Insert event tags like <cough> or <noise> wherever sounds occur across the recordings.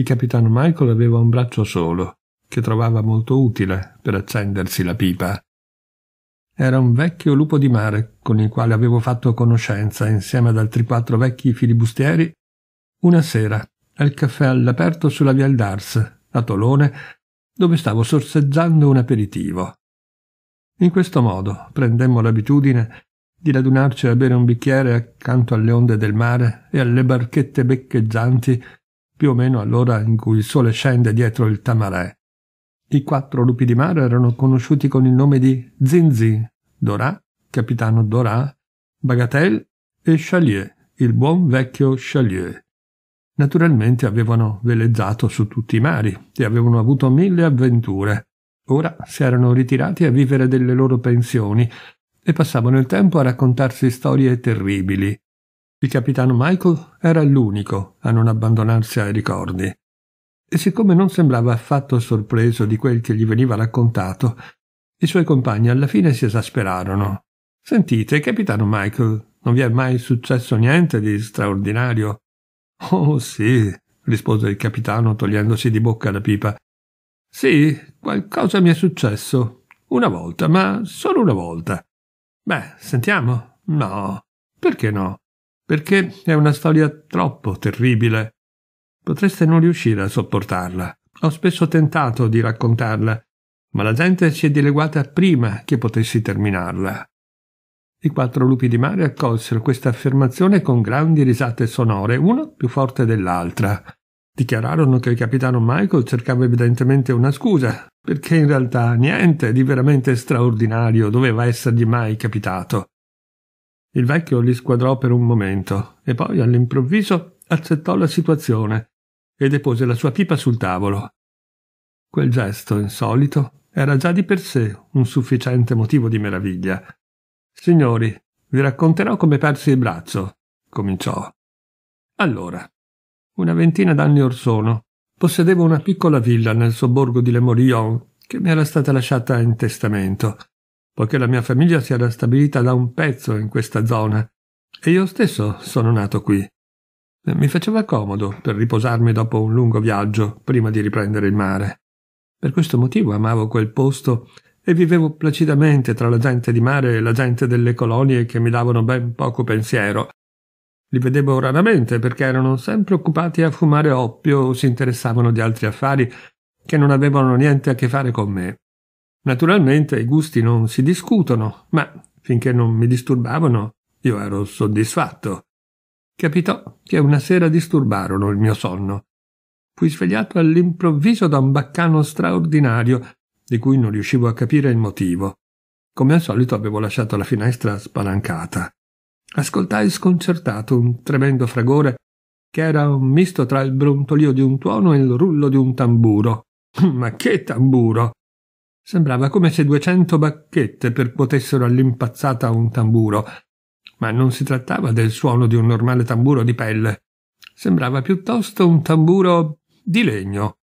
Il capitano Michael aveva un braccio solo, che trovava molto utile per accendersi la pipa. Era un vecchio lupo di mare con il quale avevo fatto conoscenza insieme ad altri quattro vecchi filibustieri una sera al caffè all'aperto sulla via Aldars, a Tolone, dove stavo sorseggiando un aperitivo. In questo modo prendemmo l'abitudine di radunarci a bere un bicchiere accanto alle onde del mare e alle barchette beccheggianti più o meno all'ora in cui il sole scende dietro il Tamarè. I quattro lupi di mare erano conosciuti con il nome di Zinzi, Dorà, capitano Dorà, Bagatelle e Chalier, il buon vecchio Chalier. Naturalmente avevano veleggiato su tutti i mari e avevano avuto mille avventure. Ora si erano ritirati a vivere delle loro pensioni e passavano il tempo a raccontarsi storie terribili. Il capitano Michael era l'unico a non abbandonarsi ai ricordi. E siccome non sembrava affatto sorpreso di quel che gli veniva raccontato, i suoi compagni alla fine si esasperarono. Sentite, capitano Michael, non vi è mai successo niente di straordinario? Oh sì, rispose il capitano togliendosi di bocca la pipa. Sì, qualcosa mi è successo. Una volta, ma solo una volta. Beh, sentiamo. No, perché no? perché è una storia troppo terribile. Potreste non riuscire a sopportarla. Ho spesso tentato di raccontarla, ma la gente si è dileguata prima che potessi terminarla. I quattro lupi di mare accolsero questa affermazione con grandi risate sonore, una più forte dell'altra. Dichiararono che il capitano Michael cercava evidentemente una scusa, perché in realtà niente di veramente straordinario doveva essergli mai capitato. Il vecchio li squadrò per un momento e poi all'improvviso accettò la situazione e depose la sua pipa sul tavolo. Quel gesto insolito era già di per sé un sufficiente motivo di meraviglia. Signori, vi racconterò come persi il braccio, cominciò. Allora, una ventina d'anni or sono, possedevo una piccola villa nel sobborgo di Le che mi era stata lasciata in testamento poiché la mia famiglia si era stabilita da un pezzo in questa zona e io stesso sono nato qui. Mi faceva comodo per riposarmi dopo un lungo viaggio prima di riprendere il mare. Per questo motivo amavo quel posto e vivevo placidamente tra la gente di mare e la gente delle colonie che mi davano ben poco pensiero. Li vedevo raramente perché erano sempre occupati a fumare oppio o si interessavano di altri affari che non avevano niente a che fare con me. Naturalmente i gusti non si discutono, ma finché non mi disturbavano io ero soddisfatto. Capitò che una sera disturbarono il mio sonno. Fui svegliato all'improvviso da un baccano straordinario di cui non riuscivo a capire il motivo. Come al solito avevo lasciato la finestra spalancata. Ascoltai sconcertato un tremendo fragore che era un misto tra il brontolio di un tuono e il rullo di un tamburo. <laughs> Ma che tamburo! Sembrava come se duecento bacchette percuotessero all'impazzata un tamburo, ma non si trattava del suono di un normale tamburo di pelle. Sembrava piuttosto un tamburo di legno.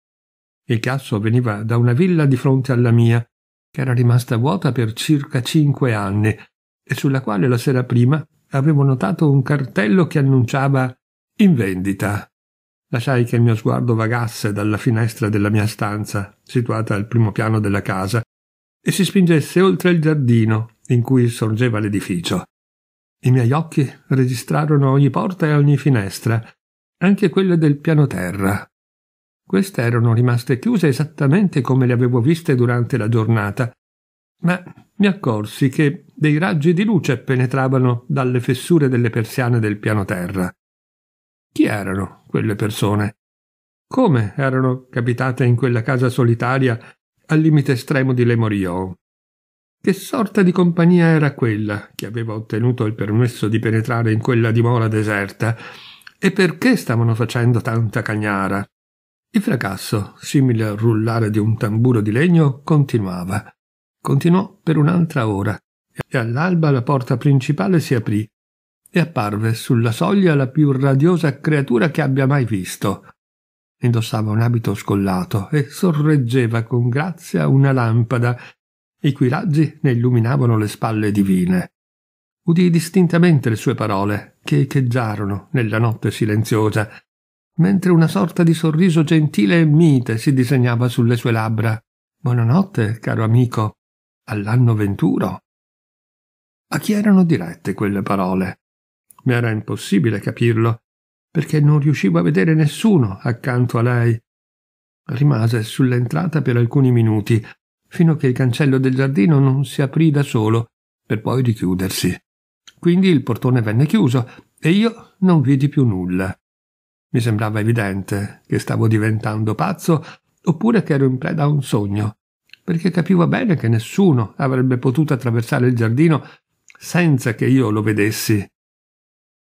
Il chiasso veniva da una villa di fronte alla mia, che era rimasta vuota per circa cinque anni, e sulla quale la sera prima avevo notato un cartello che annunciava in vendita. Lasciai che il mio sguardo vagasse dalla finestra della mia stanza, situata al primo piano della casa, e si spingesse oltre il giardino in cui sorgeva l'edificio. I miei occhi registrarono ogni porta e ogni finestra, anche quelle del piano terra. Queste erano rimaste chiuse esattamente come le avevo viste durante la giornata, ma mi accorsi che dei raggi di luce penetravano dalle fessure delle persiane del piano terra. Chi erano? quelle persone. Come erano capitate in quella casa solitaria al limite estremo di Lemorio? Che sorta di compagnia era quella che aveva ottenuto il permesso di penetrare in quella dimora deserta? E perché stavano facendo tanta cagnara? Il fracasso, simile al rullare di un tamburo di legno, continuava. Continuò per un'altra ora, e all'alba la porta principale si aprì e apparve sulla soglia la più radiosa creatura che abbia mai visto. Indossava un abito scollato e sorreggeva con grazia una lampada, i cui raggi ne illuminavano le spalle divine. Udì distintamente le sue parole, che echeggiarono nella notte silenziosa, mentre una sorta di sorriso gentile e mite si disegnava sulle sue labbra. Buonanotte, caro amico, all'anno venturo. A chi erano dirette quelle parole? Mi era impossibile capirlo, perché non riuscivo a vedere nessuno accanto a lei. Rimase sull'entrata per alcuni minuti, fino a che il cancello del giardino non si aprì da solo, per poi richiudersi. Quindi il portone venne chiuso e io non vidi più nulla. Mi sembrava evidente che stavo diventando pazzo oppure che ero in preda a un sogno, perché capivo bene che nessuno avrebbe potuto attraversare il giardino senza che io lo vedessi.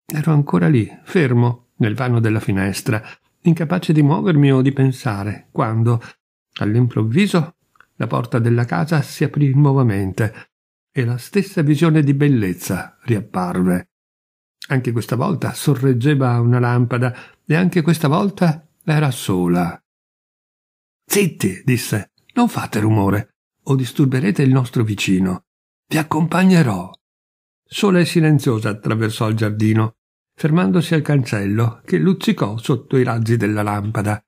Ero ancora lì, fermo, nel vano della finestra, incapace di muovermi o di pensare, quando, all'improvviso, la porta della casa si aprì nuovamente e la stessa visione di bellezza riapparve. Anche questa volta sorreggeva una lampada e anche questa volta era sola. Zitti, disse, non fate rumore, o disturberete il nostro vicino. Vi accompagnerò. Sola e silenziosa attraversò il giardino, fermandosi al cancello che luccicò sotto i raggi della lampada.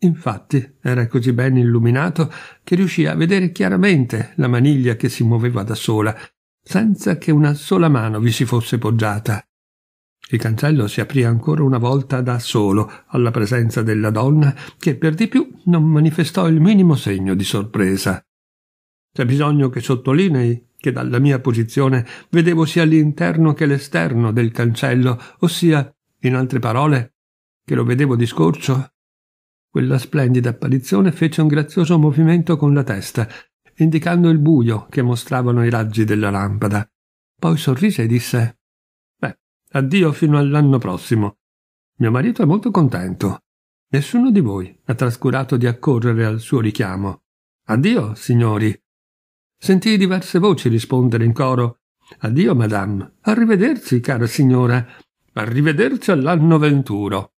Infatti era così ben illuminato che riuscì a vedere chiaramente la maniglia che si muoveva da sola, senza che una sola mano vi si fosse poggiata. Il cancello si aprì ancora una volta da solo alla presenza della donna che per di più non manifestò il minimo segno di sorpresa. C'è bisogno che sottolinei che dalla mia posizione vedevo sia l'interno che l'esterno del cancello, ossia, in altre parole, che lo vedevo di scorcio. Quella splendida apparizione fece un grazioso movimento con la testa, indicando il buio che mostravano i raggi della lampada. Poi sorrise e disse Beh, addio fino all'anno prossimo. Mio marito è molto contento. Nessuno di voi ha trascurato di accorrere al suo richiamo. Addio, signori. Sentì diverse voci rispondere in coro Addio, madame. Arrivederci, cara signora. Arrivederci all'anno venturo.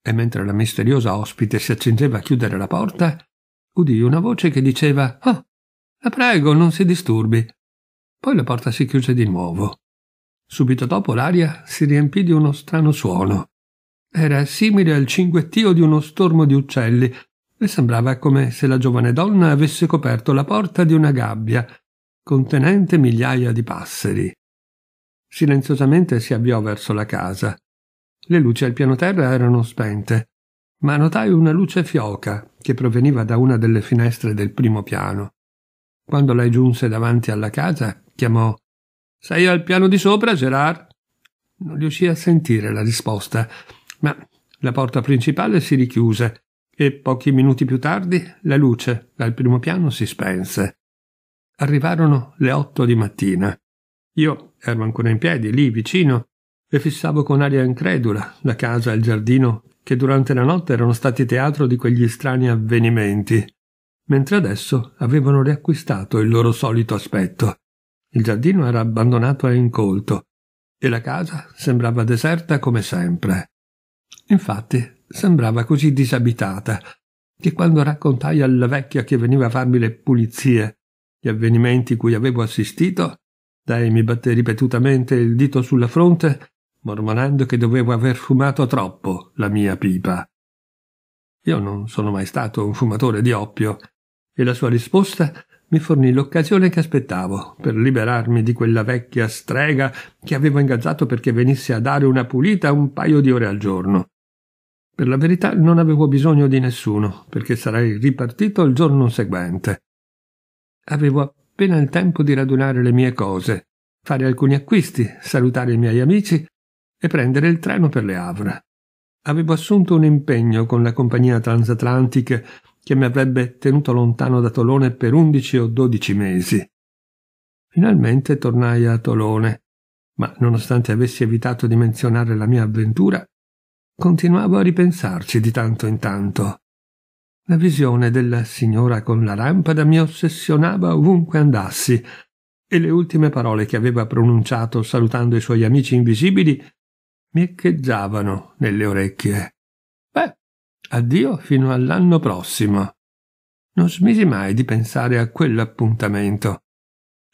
E mentre la misteriosa ospite si accingeva a chiudere la porta, udì una voce che diceva Oh, la prego, non si disturbi. Poi la porta si chiuse di nuovo. Subito dopo l'aria si riempì di uno strano suono. Era simile al cinguettio di uno stormo di uccelli le sembrava come se la giovane donna avesse coperto la porta di una gabbia contenente migliaia di passeri. Silenziosamente si avviò verso la casa. Le luci al piano terra erano spente, ma notai una luce fioca che proveniva da una delle finestre del primo piano. Quando lei giunse davanti alla casa, chiamò Sei al piano di sopra, Gerard? Non riuscii a sentire la risposta, ma la porta principale si richiuse e pochi minuti più tardi la luce dal primo piano si spense. Arrivarono le otto di mattina. Io ero ancora in piedi, lì vicino, e fissavo con aria incredula la casa e il giardino che durante la notte erano stati teatro di quegli strani avvenimenti, mentre adesso avevano riacquistato il loro solito aspetto. Il giardino era abbandonato e incolto, e la casa sembrava deserta come sempre. Infatti sembrava così disabitata che quando raccontai alla vecchia che veniva a farmi le pulizie gli avvenimenti cui avevo assistito, lei mi batté ripetutamente il dito sulla fronte, mormorando che dovevo aver fumato troppo la mia pipa. Io non sono mai stato un fumatore di oppio, e la sua risposta mi fornì l'occasione che aspettavo per liberarmi di quella vecchia strega che avevo ingaggiato perché venisse a dare una pulita un paio di ore al giorno. Per la verità non avevo bisogno di nessuno, perché sarei ripartito il giorno seguente. Avevo appena il tempo di radunare le mie cose, fare alcuni acquisti, salutare i miei amici e prendere il treno per le Havre. Avevo assunto un impegno con la compagnia transatlantica che mi avrebbe tenuto lontano da Tolone per undici o dodici mesi. Finalmente tornai a Tolone, ma nonostante avessi evitato di menzionare la mia avventura, Continuavo a ripensarci di tanto in tanto. La visione della signora con la lampada mi ossessionava ovunque andassi, e le ultime parole che aveva pronunciato salutando i suoi amici invisibili mi echeggiavano nelle orecchie. Beh, addio fino all'anno prossimo. Non smisi mai di pensare a quell'appuntamento.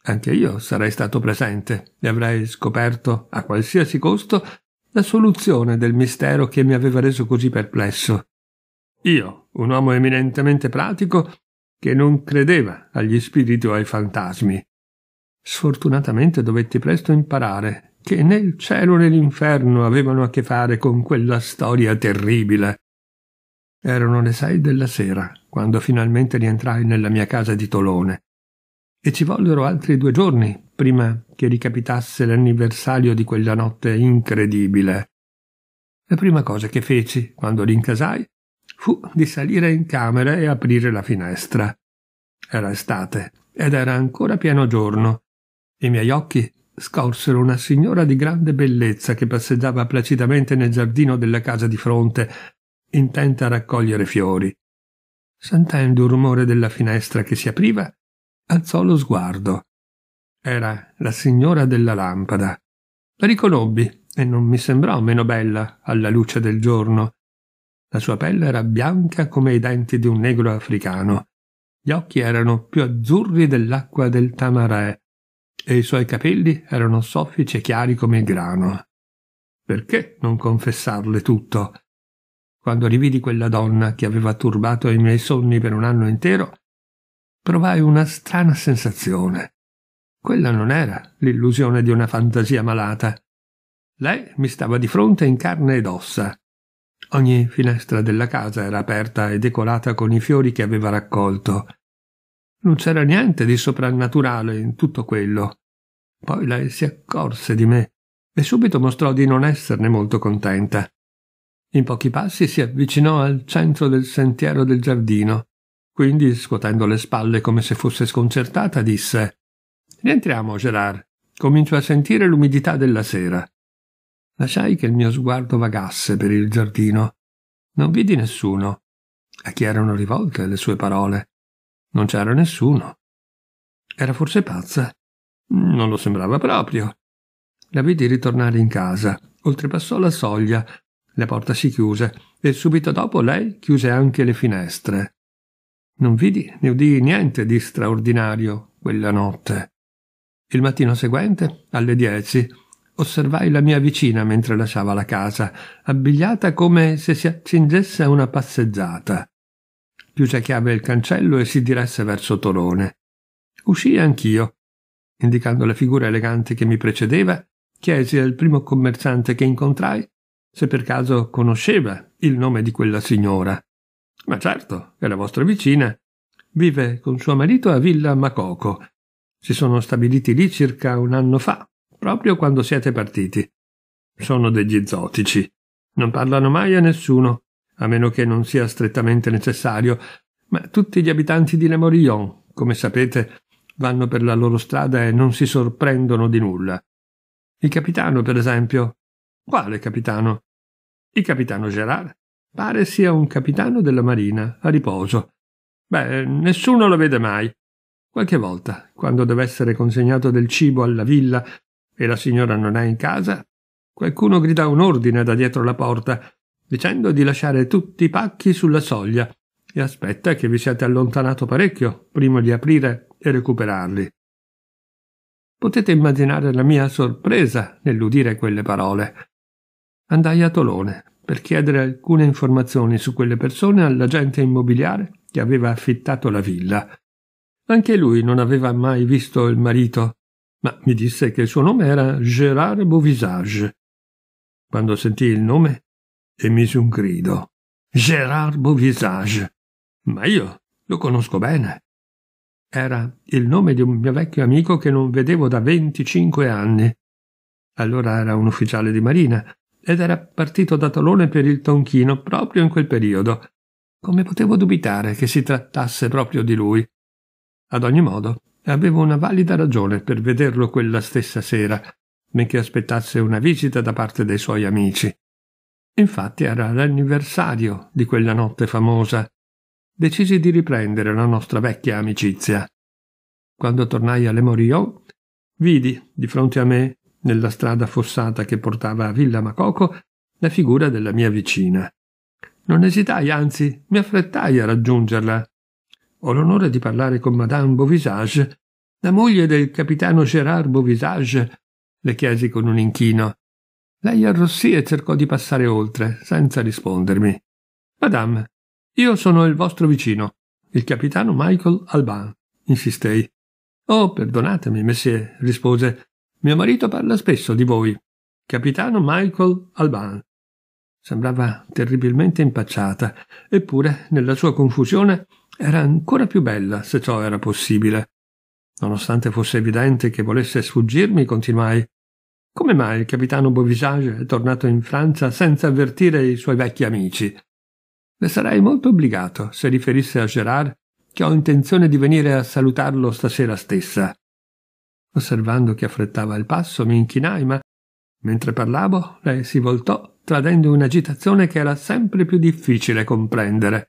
Anche io sarei stato presente e avrei scoperto, a qualsiasi costo, la soluzione del mistero che mi aveva reso così perplesso. Io, un uomo eminentemente pratico, che non credeva agli spiriti o ai fantasmi. Sfortunatamente dovetti presto imparare che né il cielo né l'inferno avevano a che fare con quella storia terribile. Erano le sei della sera quando finalmente rientrai nella mia casa di Tolone e ci vollero altri due giorni prima che ricapitasse l'anniversario di quella notte incredibile. La prima cosa che feci quando rincasai fu di salire in camera e aprire la finestra. Era estate ed era ancora pieno giorno. I miei occhi scorsero una signora di grande bellezza che passeggiava placidamente nel giardino della casa di fronte, intenta a raccogliere fiori. Sentendo il rumore della finestra che si apriva, alzò lo sguardo. Era la signora della lampada. La riconobbi e non mi sembrò meno bella alla luce del giorno. La sua pelle era bianca come i denti di un negro africano. Gli occhi erano più azzurri dell'acqua del Tamarè e i suoi capelli erano soffici e chiari come il grano. Perché non confessarle tutto? Quando rividi quella donna che aveva turbato i miei sonni per un anno intero, provai una strana sensazione. Quella non era l'illusione di una fantasia malata. Lei mi stava di fronte in carne ed ossa. Ogni finestra della casa era aperta e decorata con i fiori che aveva raccolto. Non c'era niente di soprannaturale in tutto quello. Poi lei si accorse di me e subito mostrò di non esserne molto contenta. In pochi passi si avvicinò al centro del sentiero del giardino. Quindi, scuotendo le spalle come se fosse sconcertata, disse Rientriamo, Gerard. Comincio a sentire l'umidità della sera. Lasciai che il mio sguardo vagasse per il giardino. Non vidi nessuno. A chi erano rivolte le sue parole? Non c'era nessuno. Era forse pazza? Non lo sembrava proprio. La vidi ritornare in casa, oltrepassò la soglia, la porta si chiuse e subito dopo lei chiuse anche le finestre. Non vidi né udii niente di straordinario quella notte. Il mattino seguente, alle dieci, osservai la mia vicina mentre lasciava la casa, abbigliata come se si accingesse a una passeggiata. Chiuse a chiave il cancello e si diresse verso Torone. Uscii anch'io. Indicando la figura elegante che mi precedeva, chiesi al primo commerciante che incontrai se per caso conosceva il nome di quella signora. Ma certo, è la vostra vicina. Vive con suo marito a Villa Macoco si sono stabiliti lì circa un anno fa, proprio quando siete partiti. Sono degli zotici. Non parlano mai a nessuno, a meno che non sia strettamente necessario, ma tutti gli abitanti di Le come sapete, vanno per la loro strada e non si sorprendono di nulla. Il capitano, per esempio. Quale capitano? Il capitano Gerard. Pare sia un capitano della marina, a riposo. Beh, nessuno lo vede mai. Qualche volta, quando deve essere consegnato del cibo alla villa e la signora non è in casa, qualcuno grida un ordine da dietro la porta, dicendo di lasciare tutti i pacchi sulla soglia e aspetta che vi siate allontanato parecchio prima di aprire e recuperarli. Potete immaginare la mia sorpresa nell'udire quelle parole. Andai a Tolone per chiedere alcune informazioni su quelle persone all'agente immobiliare che aveva affittato la villa. Anche lui non aveva mai visto il marito, ma mi disse che il suo nome era Gérard Beauvisage. Quando sentì il nome, emise un grido. Gérard Beauvisage. Ma io lo conosco bene. Era il nome di un mio vecchio amico che non vedevo da venticinque anni. Allora era un ufficiale di marina ed era partito da Tolone per il Tonchino proprio in quel periodo. Come potevo dubitare che si trattasse proprio di lui? Ad ogni modo, avevo una valida ragione per vederlo quella stessa sera, benché aspettasse una visita da parte dei suoi amici. Infatti era l'anniversario di quella notte famosa. Decisi di riprendere la nostra vecchia amicizia. Quando tornai alle Morio, vidi di fronte a me, nella strada fossata che portava a Villa Macoco, la figura della mia vicina. Non esitai, anzi, mi affrettai a raggiungerla. Ho l'onore di parlare con Madame Beauvisage, la moglie del capitano Gérard Beauvisage, le chiesi con un inchino. Lei arrossì e cercò di passare oltre, senza rispondermi. Madame, io sono il vostro vicino, il capitano Michael Alban, insistei. Oh, perdonatemi, messie, rispose. Mio marito parla spesso di voi. Capitano Michael Alban. Sembrava terribilmente impacciata, eppure, nella sua confusione, era ancora più bella, se ciò era possibile. Nonostante fosse evidente che volesse sfuggirmi, continuai. Come mai il capitano Beauvisage è tornato in Francia senza avvertire i suoi vecchi amici? Le sarei molto obbligato se riferisse a Gerard che ho intenzione di venire a salutarlo stasera stessa. Osservando che affrettava il passo, mi inchinai, ma mentre parlavo, lei si voltò, tradendo un'agitazione che era sempre più difficile comprendere.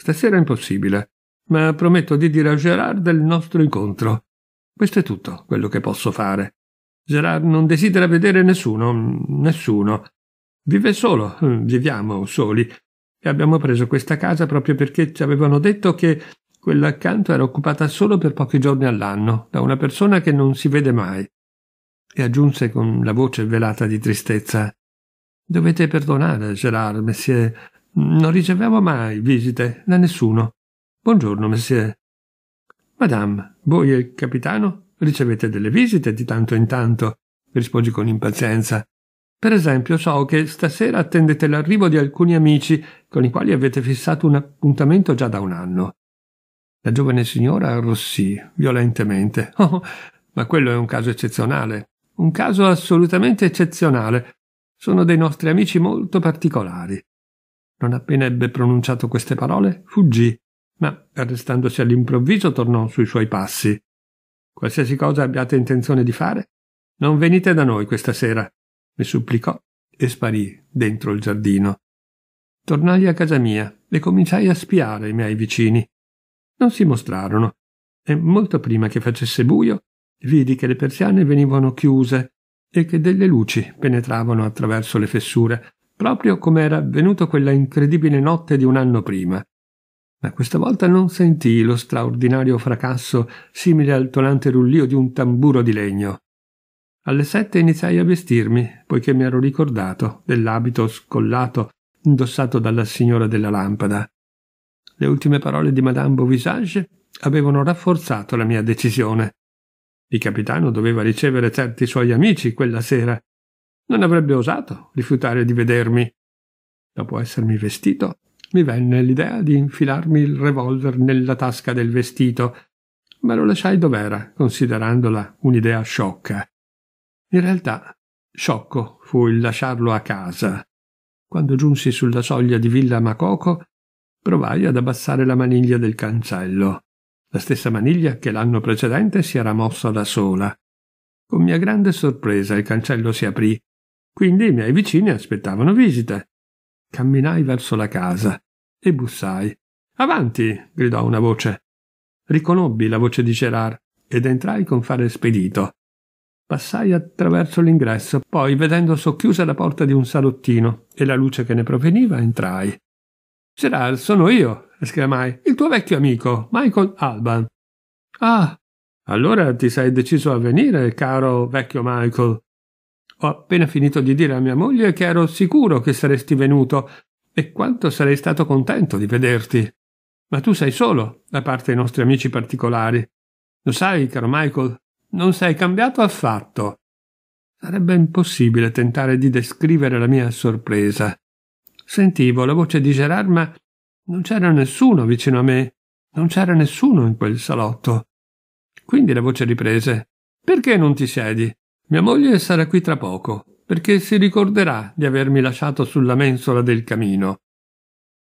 Stasera è impossibile, ma prometto di dire a Gerard del nostro incontro. Questo è tutto quello che posso fare. Gerard non desidera vedere nessuno, nessuno. Vive solo, viviamo soli. E abbiamo preso questa casa proprio perché ci avevano detto che quella accanto era occupata solo per pochi giorni all'anno, da una persona che non si vede mai. E aggiunse con la voce velata di tristezza Dovete perdonare, Gerard, Monsieur non ricevevo mai visite da nessuno. Buongiorno, monsieur. Madame, voi e il capitano ricevete delle visite di tanto in tanto, risposi con impazienza. Per esempio, so che stasera attendete l'arrivo di alcuni amici con i quali avete fissato un appuntamento già da un anno. La giovane signora arrossì violentemente. <laughs> Oh, ma quello è un caso eccezionale, un caso assolutamente eccezionale. Sono dei nostri amici molto particolari. Non appena ebbe pronunciato queste parole, fuggì, ma arrestandosi all'improvviso tornò sui suoi passi. Qualsiasi cosa abbiate intenzione di fare, non venite da noi questa sera, mi supplicò e sparì dentro il giardino. Tornai a casa mia e cominciai a spiare i miei vicini. Non si mostrarono, e molto prima che facesse buio vidi che le persiane venivano chiuse e che delle luci penetravano attraverso le fessure proprio come era avvenuto quella incredibile notte di un anno prima. Ma questa volta non sentii lo straordinario fracasso simile al tonante rullio di un tamburo di legno. Alle sette iniziai a vestirmi, poiché mi ero ricordato dell'abito scollato indossato dalla signora della lampada. Le ultime parole di Madame Beauvisage avevano rafforzato la mia decisione. Il capitano doveva ricevere certi suoi amici quella sera non avrebbe osato rifiutare di vedermi. Dopo essermi vestito, mi venne l'idea di infilarmi il revolver nella tasca del vestito, ma lo lasciai dov'era, considerandola un'idea sciocca. In realtà, sciocco fu il lasciarlo a casa. Quando giunsi sulla soglia di Villa Macoco, provai ad abbassare la maniglia del cancello, la stessa maniglia che l'anno precedente si era mossa da sola. Con mia grande sorpresa il cancello si aprì quindi i miei vicini aspettavano visita. Camminai verso la casa e bussai. Avanti! gridò una voce. Riconobbi la voce di Gerard ed entrai con fare spedito. Passai attraverso l'ingresso, poi, vedendo socchiusa la porta di un salottino e la luce che ne proveniva, entrai. Gerard, sono io! esclamai. Il tuo vecchio amico, Michael Alban. Ah, allora ti sei deciso a venire, caro vecchio Michael. Ho appena finito di dire a mia moglie che ero sicuro che saresti venuto e quanto sarei stato contento di vederti. Ma tu sei solo, da parte dei nostri amici particolari. Lo sai, caro Michael, non sei cambiato affatto. Sarebbe impossibile tentare di descrivere la mia sorpresa. Sentivo la voce di Gerard, ma non c'era nessuno vicino a me. Non c'era nessuno in quel salotto. Quindi la voce riprese. Perché non ti siedi? Mia moglie sarà qui tra poco, perché si ricorderà di avermi lasciato sulla mensola del camino.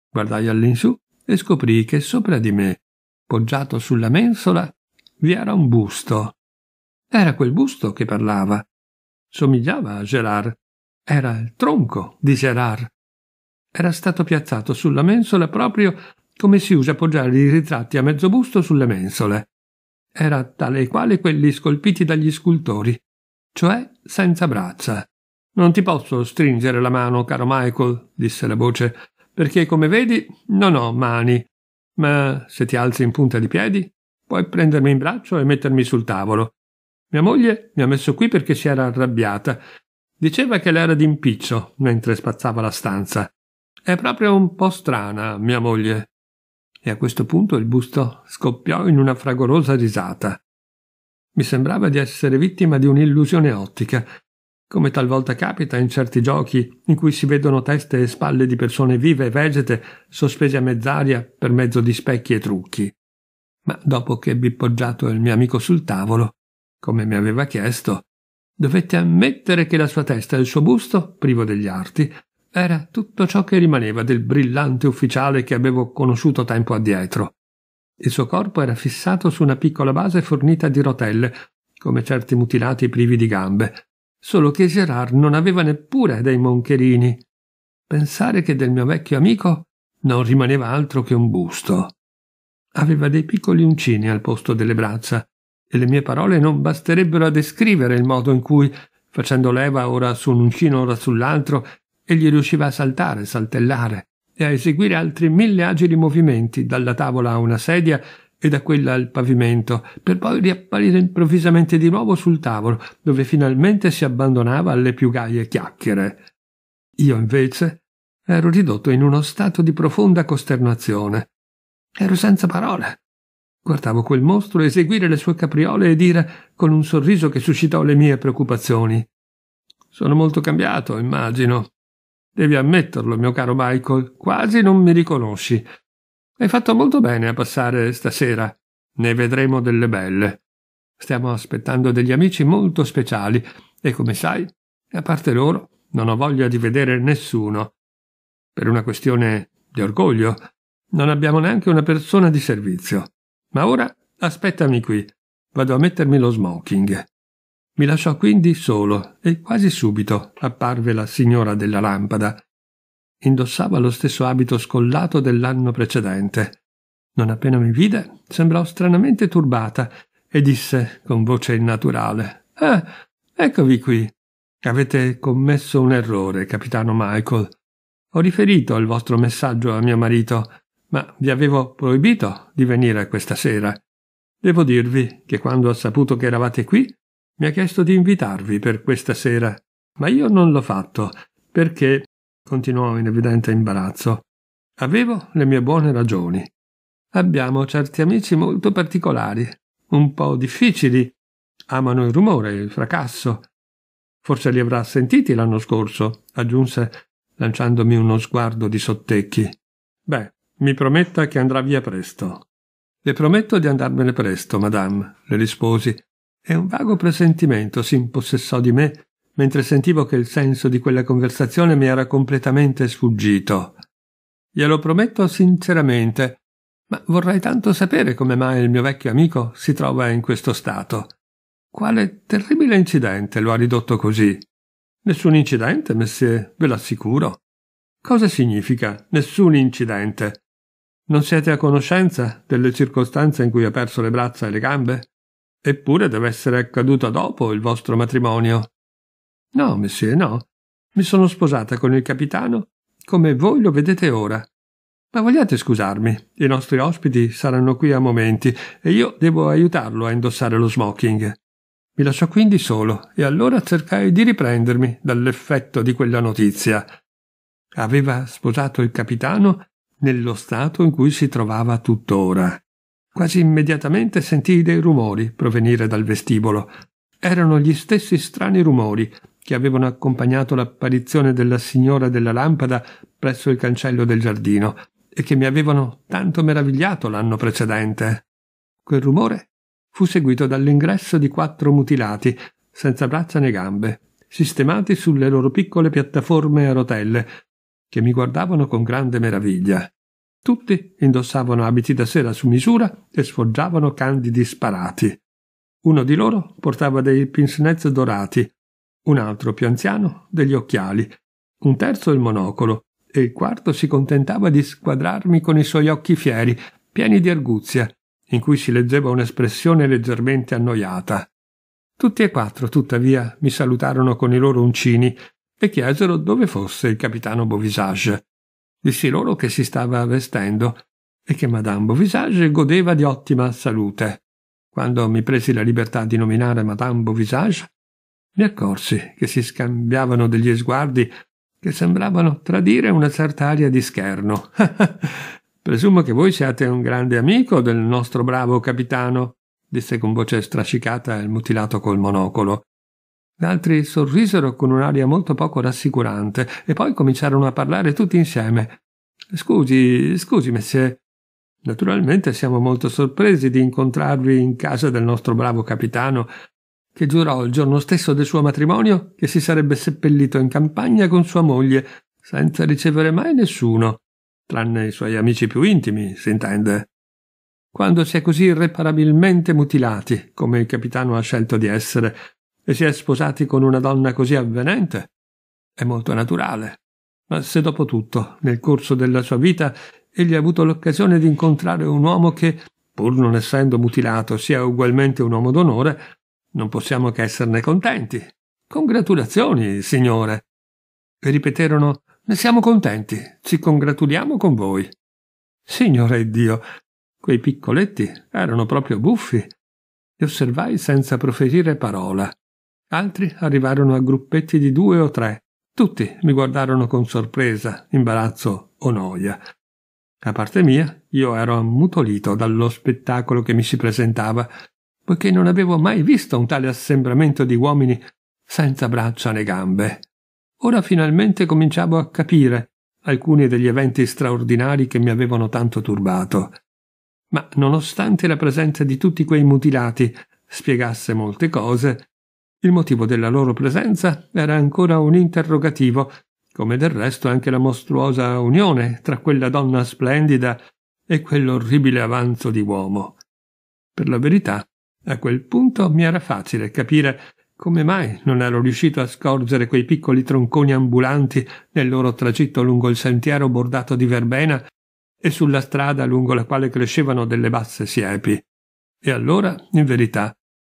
Guardai all'insù e scoprì che sopra di me, poggiato sulla mensola, vi era un busto. Era quel busto che parlava. Somigliava a Gerard. Era il tronco di Gerard. Era stato piazzato sulla mensola proprio come si usa poggiare i ritratti a mezzo busto sulle mensole. Era tale e quale quelli scolpiti dagli scultori cioè senza braccia. Non ti posso stringere la mano, caro Michael, disse la voce, perché come vedi non ho mani. Ma se ti alzi in punta di piedi, puoi prendermi in braccio e mettermi sul tavolo. Mia moglie mi ha messo qui perché si era arrabbiata. Diceva che l'era d'impiccio mentre spazzava la stanza. È proprio un po' strana, mia moglie. E a questo punto il busto scoppiò in una fragorosa risata. Mi sembrava di essere vittima di un'illusione ottica, come talvolta capita in certi giochi in cui si vedono teste e spalle di persone vive e vegete sospese a mezz'aria per mezzo di specchi e trucchi. Ma dopo che ebbi poggiato il mio amico sul tavolo, come mi aveva chiesto, dovette ammettere che la sua testa e il suo busto, privo degli arti, era tutto ciò che rimaneva del brillante ufficiale che avevo conosciuto tempo addietro. Il suo corpo era fissato su una piccola base fornita di rotelle, come certi mutilati privi di gambe. Solo che Gerard non aveva neppure dei moncherini. Pensare che del mio vecchio amico non rimaneva altro che un busto. Aveva dei piccoli uncini al posto delle braccia, e le mie parole non basterebbero a descrivere il modo in cui, facendo leva ora su un uncino ora sull'altro, egli riusciva a saltare, saltellare, e a eseguire altri mille agili movimenti dalla tavola a una sedia e da quella al pavimento, per poi riapparire improvvisamente di nuovo sul tavolo, dove finalmente si abbandonava alle più gaie chiacchiere. Io invece ero ridotto in uno stato di profonda costernazione. Ero senza parole. Guardavo quel mostro eseguire le sue capriole e dire, con un sorriso che suscitò le mie preoccupazioni, Sono molto cambiato, immagino. Devi ammetterlo, mio caro Michael, quasi non mi riconosci. Hai fatto molto bene a passare stasera. Ne vedremo delle belle. Stiamo aspettando degli amici molto speciali e, come sai, a parte loro, non ho voglia di vedere nessuno. Per una questione di orgoglio, non abbiamo neanche una persona di servizio. Ma ora aspettami qui. Vado a mettermi lo smoking. Mi lasciò quindi solo e quasi subito apparve la signora della lampada. Indossava lo stesso abito scollato dell'anno precedente. Non appena mi vide, sembrò stranamente turbata e disse con voce innaturale: Ah, eccovi qui. Avete commesso un errore, capitano Michael. Ho riferito il vostro messaggio a mio marito, ma vi avevo proibito di venire questa sera. Devo dirvi che quando ho saputo che eravate qui, mi ha chiesto di invitarvi per questa sera, ma io non l'ho fatto, perché, continuò in evidente imbarazzo, avevo le mie buone ragioni. Abbiamo certi amici molto particolari, un po' difficili, amano il rumore, il fracasso. Forse li avrà sentiti l'anno scorso, aggiunse, lanciandomi uno sguardo di sottecchi. Beh, mi prometta che andrà via presto. Le prometto di andarmene presto, madame, le risposi, e un vago presentimento si impossessò di me mentre sentivo che il senso di quella conversazione mi era completamente sfuggito. Glielo prometto sinceramente, ma vorrei tanto sapere come mai il mio vecchio amico si trova in questo stato. Quale terribile incidente lo ha ridotto così? Nessun incidente, messie, ve l'assicuro. Cosa significa nessun incidente? Non siete a conoscenza delle circostanze in cui ha perso le braccia e le gambe? Eppure deve essere accaduta dopo il vostro matrimonio. No, messie, no. Mi sono sposata con il capitano come voi lo vedete ora. Ma vogliate scusarmi, i nostri ospiti saranno qui a momenti e io devo aiutarlo a indossare lo smoking. Mi lasciò quindi solo e allora cercai di riprendermi dall'effetto di quella notizia. Aveva sposato il capitano nello stato in cui si trovava tuttora. Quasi immediatamente sentii dei rumori provenire dal vestibolo. Erano gli stessi strani rumori che avevano accompagnato l'apparizione della signora della lampada presso il cancello del giardino e che mi avevano tanto meravigliato l'anno precedente. Quel rumore fu seguito dall'ingresso di quattro mutilati, senza braccia né gambe, sistemati sulle loro piccole piattaforme a rotelle, che mi guardavano con grande meraviglia. Tutti indossavano abiti da sera su misura e sfoggiavano candidi sparati. Uno di loro portava dei pincenez dorati, un altro più anziano degli occhiali, un terzo il monocolo e il quarto si contentava di squadrarmi con i suoi occhi fieri, pieni di arguzia, in cui si leggeva un'espressione leggermente annoiata. Tutti e quattro, tuttavia, mi salutarono con i loro uncini e chiesero dove fosse il capitano Bovisage. Dissi loro che si stava vestendo e che Madame Beauvisage godeva di ottima salute. Quando mi presi la libertà di nominare Madame Beauvisage, mi accorsi che si scambiavano degli sguardi che sembravano tradire una certa aria di scherno. <laughs> Presumo che voi siate un grande amico del nostro bravo capitano, disse con voce strascicata il mutilato col monocolo altri sorrisero con un'aria molto poco rassicurante e poi cominciarono a parlare tutti insieme. Scusi, scusi, messie. Naturalmente siamo molto sorpresi di incontrarvi in casa del nostro bravo capitano, che giurò il giorno stesso del suo matrimonio che si sarebbe seppellito in campagna con sua moglie, senza ricevere mai nessuno, tranne i suoi amici più intimi, si intende. Quando si è così irreparabilmente mutilati, come il capitano ha scelto di essere, e si è sposati con una donna così avvenente? È molto naturale. Ma se dopo tutto, nel corso della sua vita, egli ha avuto l'occasione di incontrare un uomo che, pur non essendo mutilato, sia ugualmente un uomo d'onore, non possiamo che esserne contenti. Congratulazioni, signore. E ripeterono ne siamo contenti, ci congratuliamo con voi. Signore Dio, quei piccoletti erano proprio buffi. Li osservai senza proferire parola. Altri arrivarono a gruppetti di due o tre. Tutti mi guardarono con sorpresa, imbarazzo o noia. A parte mia, io ero ammutolito dallo spettacolo che mi si presentava, poiché non avevo mai visto un tale assembramento di uomini senza braccia né gambe. Ora finalmente cominciavo a capire alcuni degli eventi straordinari che mi avevano tanto turbato. Ma nonostante la presenza di tutti quei mutilati spiegasse molte cose, il motivo della loro presenza era ancora un interrogativo, come del resto anche la mostruosa unione tra quella donna splendida e quell'orribile avanzo di uomo. Per la verità, a quel punto mi era facile capire come mai non ero riuscito a scorgere quei piccoli tronconi ambulanti nel loro tragitto lungo il sentiero bordato di verbena e sulla strada lungo la quale crescevano delle basse siepi. E allora, in verità,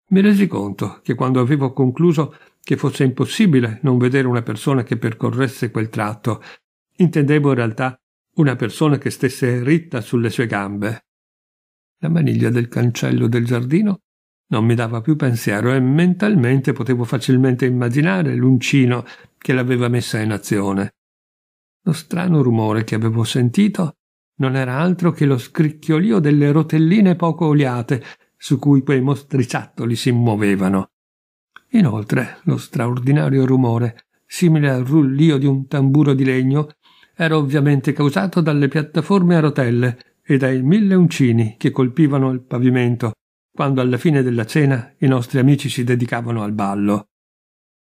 mi resi conto che quando avevo concluso che fosse impossibile non vedere una persona che percorresse quel tratto, intendevo in realtà una persona che stesse ritta sulle sue gambe. La maniglia del cancello del giardino non mi dava più pensiero e mentalmente potevo facilmente immaginare l'uncino che l'aveva messa in azione. Lo strano rumore che avevo sentito non era altro che lo scricchiolio delle rotelline poco oliate su cui quei mostriciattoli si muovevano. Inoltre, lo straordinario rumore, simile al rullio di un tamburo di legno, era ovviamente causato dalle piattaforme a rotelle e dai mille uncini che colpivano il pavimento quando alla fine della cena i nostri amici si dedicavano al ballo.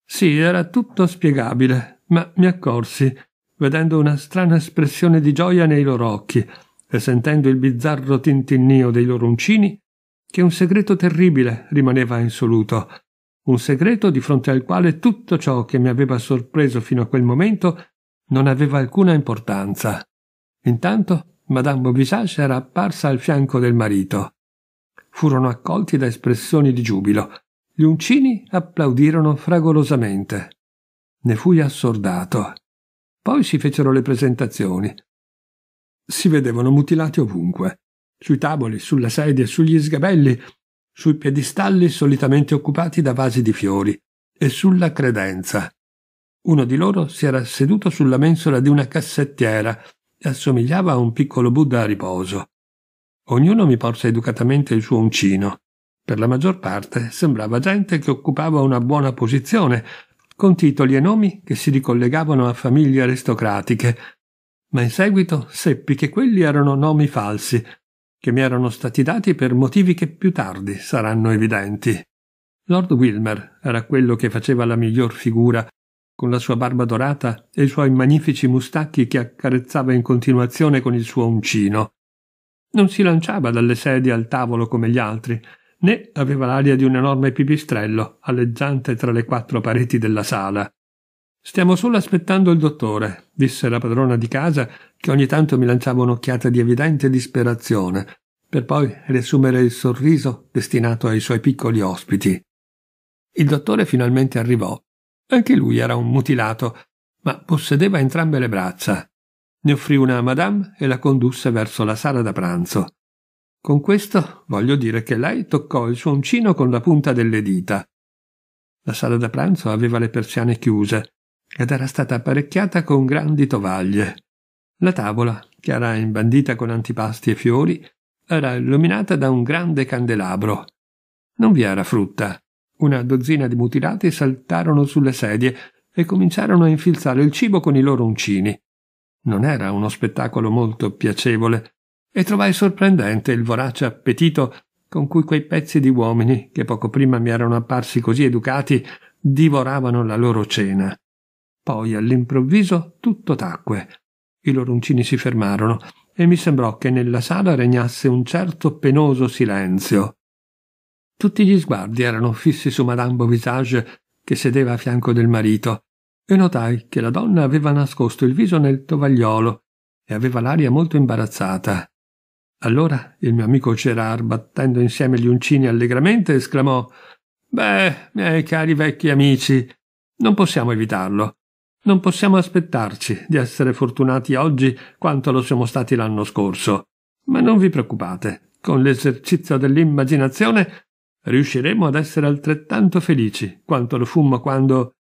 Sì, era tutto spiegabile, ma mi accorsi, vedendo una strana espressione di gioia nei loro occhi e sentendo il bizzarro tintinnio dei loro uncini, che un segreto terribile rimaneva insoluto, un segreto di fronte al quale tutto ciò che mi aveva sorpreso fino a quel momento non aveva alcuna importanza. Intanto Madame Bovisage era apparsa al fianco del marito. Furono accolti da espressioni di giubilo. Gli uncini applaudirono fragorosamente. Ne fui assordato. Poi si fecero le presentazioni. Si vedevano mutilati ovunque sui tavoli, sulla sedia, sugli sgabelli, sui piedistalli solitamente occupati da vasi di fiori e sulla credenza. Uno di loro si era seduto sulla mensola di una cassettiera e assomigliava a un piccolo Buddha a riposo. Ognuno mi porse educatamente il suo uncino. Per la maggior parte sembrava gente che occupava una buona posizione, con titoli e nomi che si ricollegavano a famiglie aristocratiche, ma in seguito seppi che quelli erano nomi falsi, che mi erano stati dati per motivi che più tardi saranno evidenti. Lord Wilmer era quello che faceva la miglior figura, con la sua barba dorata e i suoi magnifici mustacchi che accarezzava in continuazione con il suo uncino. Non si lanciava dalle sedie al tavolo come gli altri, né aveva l'aria di un enorme pipistrello alleggiante tra le quattro pareti della sala. Stiamo solo aspettando il dottore, disse la padrona di casa, che ogni tanto mi lanciava un'occhiata di evidente disperazione, per poi riassumere il sorriso destinato ai suoi piccoli ospiti. Il dottore finalmente arrivò. Anche lui era un mutilato, ma possedeva entrambe le braccia. Ne offrì una a madame e la condusse verso la sala da pranzo. Con questo voglio dire che lei toccò il suo uncino con la punta delle dita. La sala da pranzo aveva le persiane chiuse ed era stata apparecchiata con grandi tovaglie. La tavola, che era imbandita con antipasti e fiori, era illuminata da un grande candelabro. Non vi era frutta. Una dozzina di mutilati saltarono sulle sedie e cominciarono a infilzare il cibo con i loro uncini. Non era uno spettacolo molto piacevole e trovai sorprendente il vorace appetito con cui quei pezzi di uomini, che poco prima mi erano apparsi così educati, divoravano la loro cena. Poi all'improvviso tutto tacque. I loro uncini si fermarono e mi sembrò che nella sala regnasse un certo penoso silenzio. Tutti gli sguardi erano fissi su Madame Beauvisage che sedeva a fianco del marito e notai che la donna aveva nascosto il viso nel tovagliolo e aveva l'aria molto imbarazzata. Allora il mio amico Gerard, battendo insieme gli uncini allegramente, esclamò Beh, miei cari vecchi amici, non possiamo evitarlo. Non possiamo aspettarci di essere fortunati oggi quanto lo siamo stati l'anno scorso. Ma non vi preoccupate, con l'esercizio dell'immaginazione riusciremo ad essere altrettanto felici quanto lo fummo quando,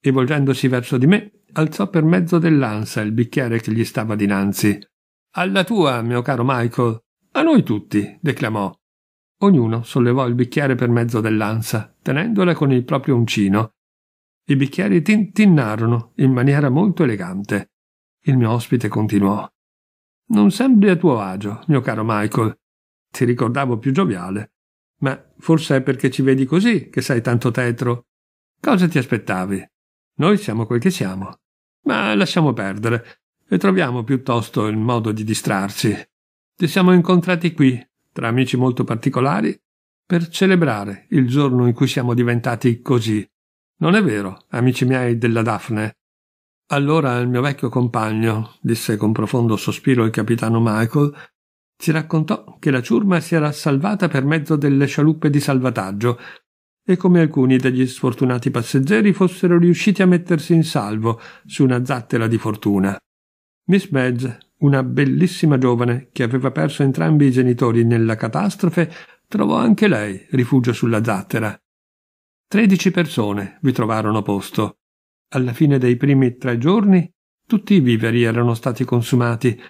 e volgendosi verso di me, alzò per mezzo dell'ansa il bicchiere che gli stava dinanzi. Alla tua, mio caro Michael, a noi tutti, declamò. Ognuno sollevò il bicchiere per mezzo dell'ansa, tenendola con il proprio uncino, i bicchieri tintinnarono in maniera molto elegante. Il mio ospite continuò. Non sembri a tuo agio, mio caro Michael. Ti ricordavo più gioviale. Ma forse è perché ci vedi così che sei tanto tetro. Cosa ti aspettavi? Noi siamo quel che siamo. Ma lasciamo perdere e troviamo piuttosto il modo di distrarci. Ci siamo incontrati qui, tra amici molto particolari, per celebrare il giorno in cui siamo diventati così, non è vero, amici miei della Daphne. Allora il mio vecchio compagno, disse con profondo sospiro il capitano Michael, ci raccontò che la ciurma si era salvata per mezzo delle scialuppe di salvataggio e come alcuni degli sfortunati passeggeri fossero riusciti a mettersi in salvo su una zattera di fortuna. Miss Madge, una bellissima giovane che aveva perso entrambi i genitori nella catastrofe, trovò anche lei rifugio sulla zattera Tredici persone vi trovarono posto. Alla fine dei primi tre giorni tutti i viveri erano stati consumati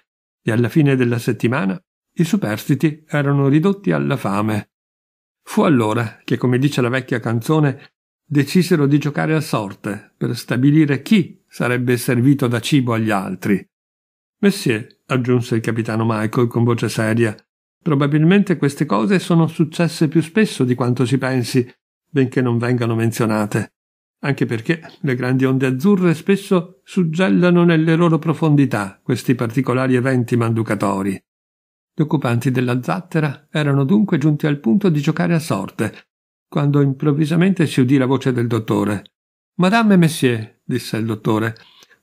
e alla fine della settimana i superstiti erano ridotti alla fame. Fu allora che, come dice la vecchia canzone, decisero di giocare a sorte per stabilire chi sarebbe servito da cibo agli altri. Messie, aggiunse il capitano Michael con voce seria, probabilmente queste cose sono successe più spesso di quanto si pensi benché non vengano menzionate, anche perché le grandi onde azzurre spesso suggellano nelle loro profondità questi particolari eventi manducatori. Gli occupanti della zattera erano dunque giunti al punto di giocare a sorte, quando improvvisamente si udì la voce del dottore. Madame e Messieurs, disse il dottore,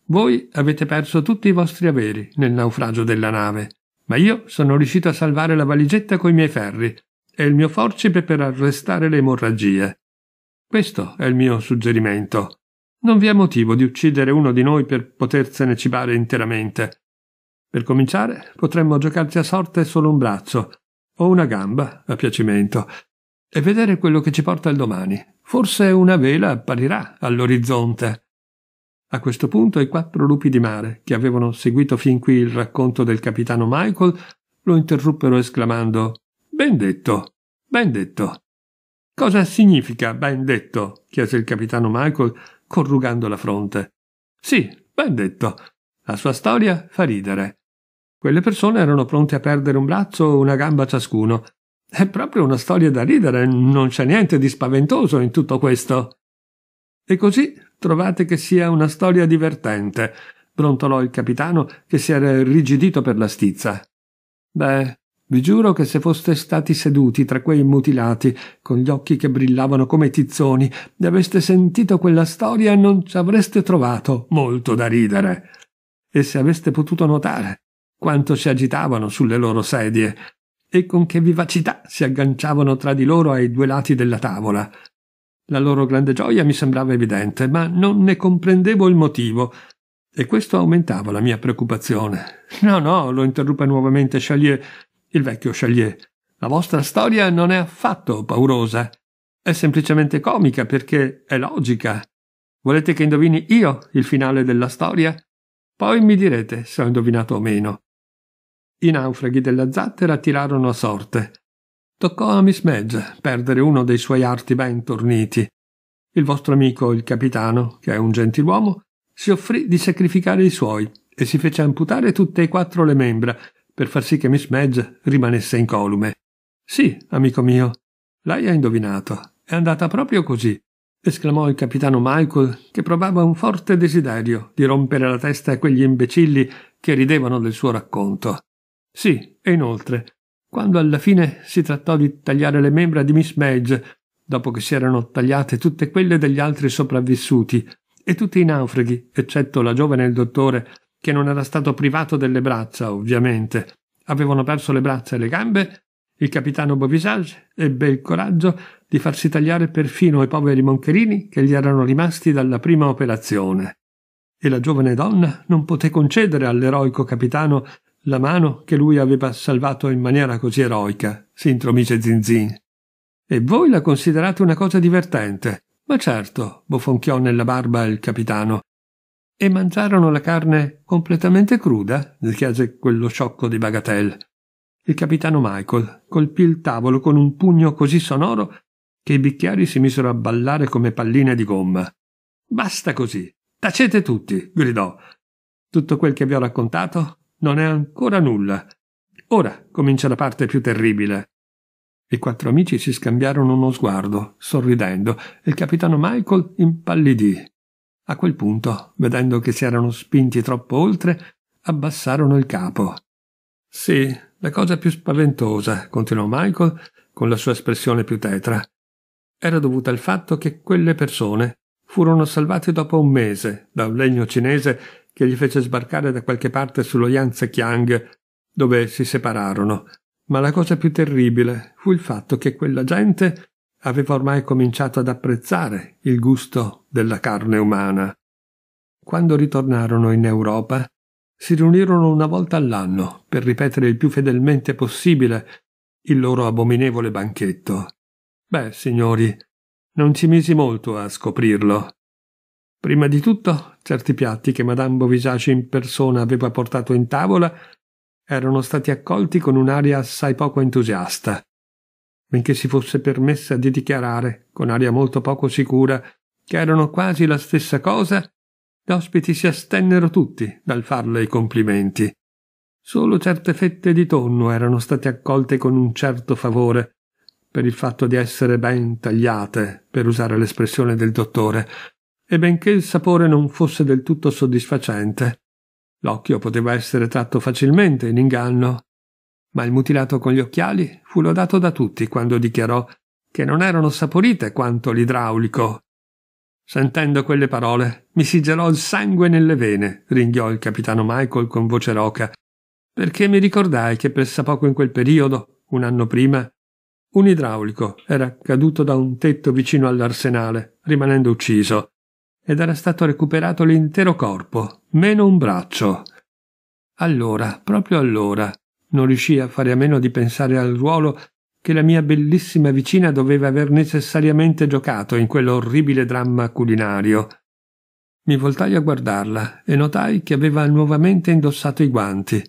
voi avete perso tutti i vostri averi nel naufragio della nave, ma io sono riuscito a salvare la valigetta coi miei ferri e il mio forcipe per arrestare le emorragie. Questo è il mio suggerimento. Non vi è motivo di uccidere uno di noi per potersene cibare interamente. Per cominciare, potremmo giocarci a sorte solo un braccio o una gamba, a piacimento, e vedere quello che ci porta il domani. Forse una vela apparirà all'orizzonte. A questo punto i quattro lupi di mare, che avevano seguito fin qui il racconto del capitano Michael, lo interruppero esclamando Ben detto, ben detto. Cosa significa ben detto? chiese il capitano Michael, corrugando la fronte. Sì, ben detto. La sua storia fa ridere. Quelle persone erano pronte a perdere un braccio o una gamba ciascuno. È proprio una storia da ridere, non c'è niente di spaventoso in tutto questo. E così trovate che sia una storia divertente, brontolò il capitano che si era irrigidito per la stizza. Beh, vi giuro che se foste stati seduti tra quei mutilati, con gli occhi che brillavano come tizzoni, e aveste sentito quella storia, non ci avreste trovato molto da ridere. E se aveste potuto notare quanto si agitavano sulle loro sedie, e con che vivacità si agganciavano tra di loro ai due lati della tavola. La loro grande gioia mi sembrava evidente, ma non ne comprendevo il motivo, e questo aumentava la mia preoccupazione. No, no, lo interruppe nuovamente Chalier, il vecchio Chalier. La vostra storia non è affatto paurosa. È semplicemente comica perché è logica. Volete che indovini io il finale della storia? Poi mi direte se ho indovinato o meno. I naufraghi della zattera tirarono a sorte. Toccò a Miss Madge perdere uno dei suoi arti ben torniti. Il vostro amico, il capitano, che è un gentiluomo, si offrì di sacrificare i suoi e si fece amputare tutte e quattro le membra, per far sì che Miss Madge rimanesse incolume. Sì, amico mio, lei ha indovinato. È andata proprio così, esclamò il capitano Michael, che provava un forte desiderio di rompere la testa a quegli imbecilli che ridevano del suo racconto. Sì, e inoltre, quando alla fine si trattò di tagliare le membra di Miss Madge, dopo che si erano tagliate tutte quelle degli altri sopravvissuti, e tutti i naufraghi, eccetto la giovane e il dottore, che non era stato privato delle braccia, ovviamente. Avevano perso le braccia e le gambe. Il capitano Bovisage ebbe il coraggio di farsi tagliare perfino i poveri moncherini che gli erano rimasti dalla prima operazione. E la giovane donna non poté concedere all'eroico capitano la mano che lui aveva salvato in maniera così eroica, si intromise Zinzin. E voi la considerate una cosa divertente. Ma certo, bofonchiò nella barba il capitano, e mangiarono la carne completamente cruda? richiese quello sciocco di Bagatelle. Il capitano Michael colpì il tavolo con un pugno così sonoro che i bicchieri si misero a ballare come palline di gomma. Basta così. Tacete tutti, gridò. Tutto quel che vi ho raccontato non è ancora nulla. Ora comincia la parte più terribile. I quattro amici si scambiarono uno sguardo, sorridendo, e il capitano Michael impallidì. A quel punto, vedendo che si erano spinti troppo oltre, abbassarono il capo. Sì, la cosa più spaventosa, continuò Michael con la sua espressione più tetra, era dovuta al fatto che quelle persone furono salvate dopo un mese da un legno cinese che li fece sbarcare da qualche parte sullo Yangtze Kiang, dove si separarono. Ma la cosa più terribile fu il fatto che quella gente aveva ormai cominciato ad apprezzare il gusto della carne umana. Quando ritornarono in Europa, si riunirono una volta all'anno per ripetere il più fedelmente possibile il loro abominevole banchetto. Beh, signori, non ci misi molto a scoprirlo. Prima di tutto, certi piatti che Madame Bovisace in persona aveva portato in tavola erano stati accolti con un'aria assai poco entusiasta benché si fosse permessa di dichiarare, con aria molto poco sicura, che erano quasi la stessa cosa, gli ospiti si astennero tutti dal farle i complimenti. Solo certe fette di tonno erano state accolte con un certo favore, per il fatto di essere ben tagliate, per usare l'espressione del dottore, e benché il sapore non fosse del tutto soddisfacente, l'occhio poteva essere tratto facilmente in inganno ma il mutilato con gli occhiali fu lodato da tutti quando dichiarò che non erano saporite quanto l'idraulico. Sentendo quelle parole, mi si gelò il sangue nelle vene, ringhiò il capitano Michael con voce roca, perché mi ricordai che pressa poco in quel periodo, un anno prima, un idraulico era caduto da un tetto vicino all'arsenale, rimanendo ucciso, ed era stato recuperato l'intero corpo, meno un braccio. Allora, proprio allora, non riuscii a fare a meno di pensare al ruolo che la mia bellissima vicina doveva aver necessariamente giocato in quell'orribile dramma culinario. Mi voltai a guardarla e notai che aveva nuovamente indossato i guanti,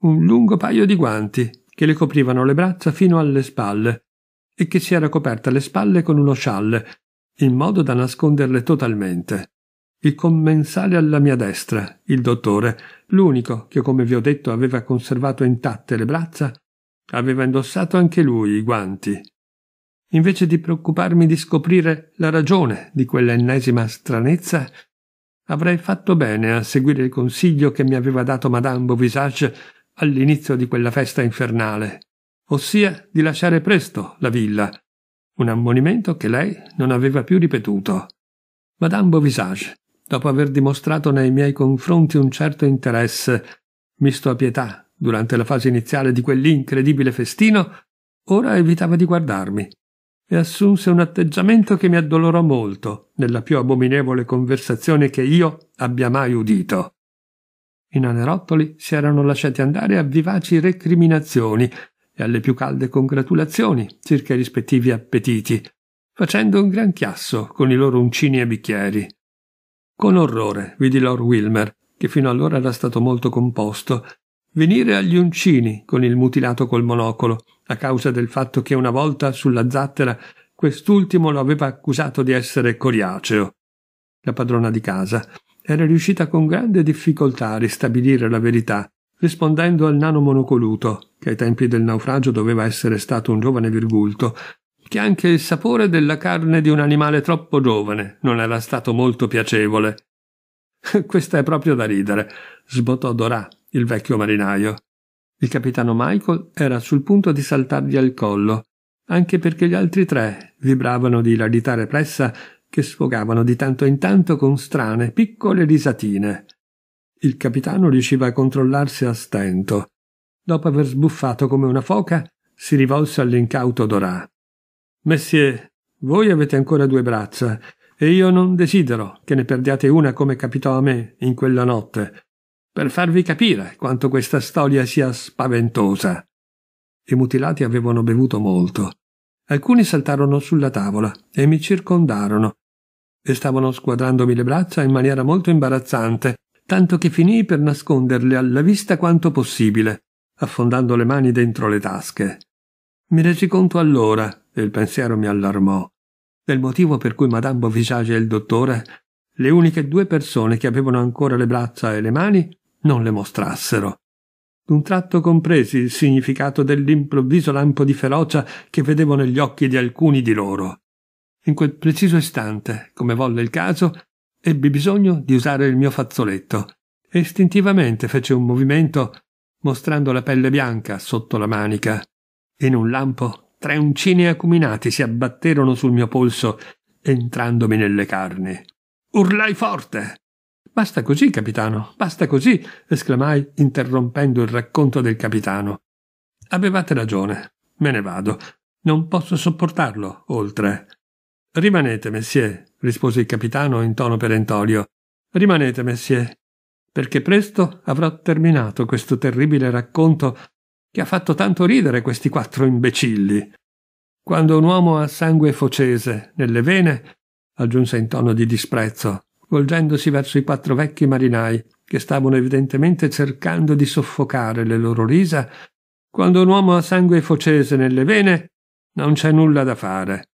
un lungo paio di guanti che le coprivano le braccia fino alle spalle e che si era coperta le spalle con uno scialle, in modo da nasconderle totalmente il commensale alla mia destra, il dottore, l'unico che, come vi ho detto, aveva conservato intatte le braccia, aveva indossato anche lui i guanti. Invece di preoccuparmi di scoprire la ragione di quella ennesima stranezza, avrei fatto bene a seguire il consiglio che mi aveva dato Madame Beauvisage all'inizio di quella festa infernale, ossia di lasciare presto la villa, un ammonimento che lei non aveva più ripetuto. Madame Beauvisage dopo aver dimostrato nei miei confronti un certo interesse, misto a pietà, durante la fase iniziale di quell'incredibile festino, ora evitava di guardarmi e assunse un atteggiamento che mi addolorò molto nella più abominevole conversazione che io abbia mai udito. I nanerottoli si erano lasciati andare a vivaci recriminazioni e alle più calde congratulazioni circa i rispettivi appetiti, facendo un gran chiasso con i loro uncini e bicchieri. Con orrore vidi Lord Wilmer, che fino allora era stato molto composto, venire agli uncini con il mutilato col monocolo, a causa del fatto che una volta sulla zattera quest'ultimo lo aveva accusato di essere coriaceo. La padrona di casa era riuscita con grande difficoltà a ristabilire la verità, rispondendo al nano monocoluto, che ai tempi del naufragio doveva essere stato un giovane virgulto, che anche il sapore della carne di un animale troppo giovane non era stato molto piacevole. <laughs> Questa è proprio da ridere, sbottò Dorà, il vecchio marinaio. Il capitano Michael era sul punto di saltargli al collo, anche perché gli altri tre vibravano di ilarità repressa che sfogavano di tanto in tanto con strane, piccole risatine. Il capitano riusciva a controllarsi a stento. Dopo aver sbuffato come una foca, si rivolse all'incauto Dorà. Messie, voi avete ancora due braccia, e io non desidero che ne perdiate una come capitò a me in quella notte, per farvi capire quanto questa storia sia spaventosa. I mutilati avevano bevuto molto. Alcuni saltarono sulla tavola e mi circondarono e stavano squadrandomi le braccia in maniera molto imbarazzante, tanto che finii per nasconderle alla vista quanto possibile, affondando le mani dentro le tasche. Mi resi conto allora il pensiero mi allarmò, del motivo per cui Madame Bovisage e il dottore, le uniche due persone che avevano ancora le braccia e le mani, non le mostrassero. D'un tratto compresi il significato dell'improvviso lampo di ferocia che vedevo negli occhi di alcuni di loro. In quel preciso istante, come volle il caso, ebbi bisogno di usare il mio fazzoletto e istintivamente fece un movimento mostrando la pelle bianca sotto la manica. In un lampo Tre uncini acuminati si abbatterono sul mio polso, entrandomi nelle carni. Urlai forte. Basta così, capitano, basta così, esclamai, interrompendo il racconto del capitano. Avevate ragione, me ne vado. Non posso sopportarlo oltre. Rimanete, messier, rispose il capitano in tono perentorio. Rimanete, messier, perché presto avrò terminato questo terribile racconto che ha fatto tanto ridere questi quattro imbecilli. Quando un uomo ha sangue focese nelle vene, aggiunse in tono di disprezzo, volgendosi verso i quattro vecchi marinai, che stavano evidentemente cercando di soffocare le loro risa, quando un uomo ha sangue focese nelle vene, non c'è nulla da fare.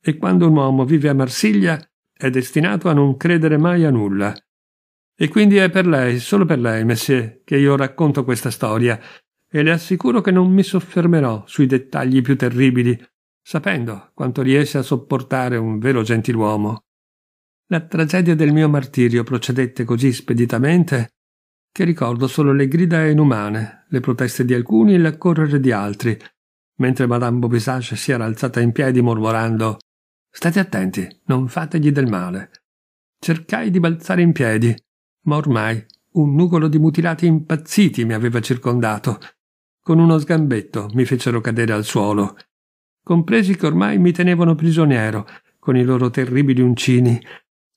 E quando un uomo vive a Marsiglia, è destinato a non credere mai a nulla. E quindi è per lei, solo per lei, messie, che io racconto questa storia, e le assicuro che non mi soffermerò sui dettagli più terribili, sapendo quanto riesce a sopportare un vero gentiluomo. La tragedia del mio martirio procedette così speditamente che ricordo solo le grida inumane, le proteste di alcuni e l'accorrere di altri, mentre Madame Bobisage si era alzata in piedi mormorando State attenti, non fategli del male. Cercai di balzare in piedi, ma ormai un nugolo di mutilati impazziti mi aveva circondato con uno sgambetto mi fecero cadere al suolo, compresi che ormai mi tenevano prigioniero con i loro terribili uncini,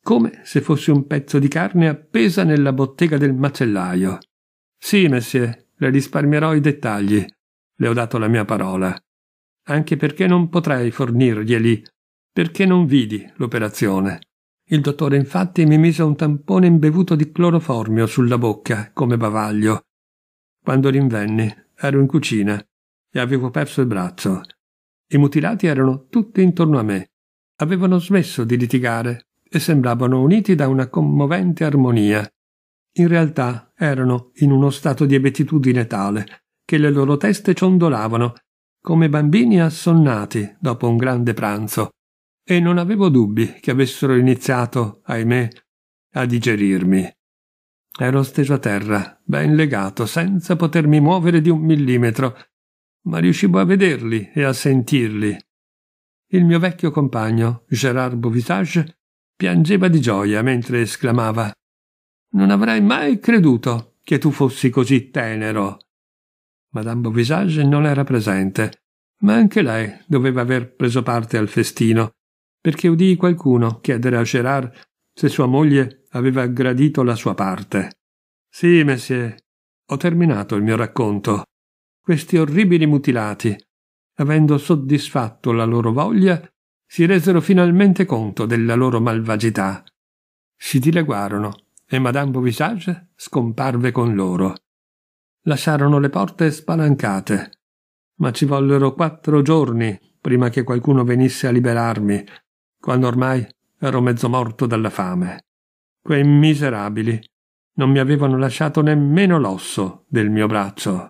come se fossi un pezzo di carne appesa nella bottega del macellaio. Sì, messie, le risparmierò i dettagli. Le ho dato la mia parola. Anche perché non potrei fornirglieli, perché non vidi l'operazione. Il dottore infatti mi mise un tampone imbevuto di cloroformio sulla bocca come bavaglio. Quando rinvenni, Ero in cucina e avevo perso il braccio. I mutilati erano tutti intorno a me. Avevano smesso di litigare e sembravano uniti da una commovente armonia. In realtà erano in uno stato di abitudine tale che le loro teste ciondolavano come bambini assonnati dopo un grande pranzo e non avevo dubbi che avessero iniziato, ahimè, a digerirmi. Ero steso a terra, ben legato, senza potermi muovere di un millimetro, ma riuscivo a vederli e a sentirli. Il mio vecchio compagno, Gerard Beauvisage, piangeva di gioia mentre esclamava Non avrei mai creduto che tu fossi così tenero. Madame Beauvisage non era presente, ma anche lei doveva aver preso parte al festino, perché udii qualcuno chiedere a Gerard se sua moglie aveva gradito la sua parte. Sì, messie, ho terminato il mio racconto. Questi orribili mutilati, avendo soddisfatto la loro voglia, si resero finalmente conto della loro malvagità. Si dileguarono e Madame Bovisage scomparve con loro. Lasciarono le porte spalancate, ma ci vollero quattro giorni prima che qualcuno venisse a liberarmi, quando ormai ero mezzo morto dalla fame. Quei miserabili non mi avevano lasciato nemmeno l'osso del mio braccio.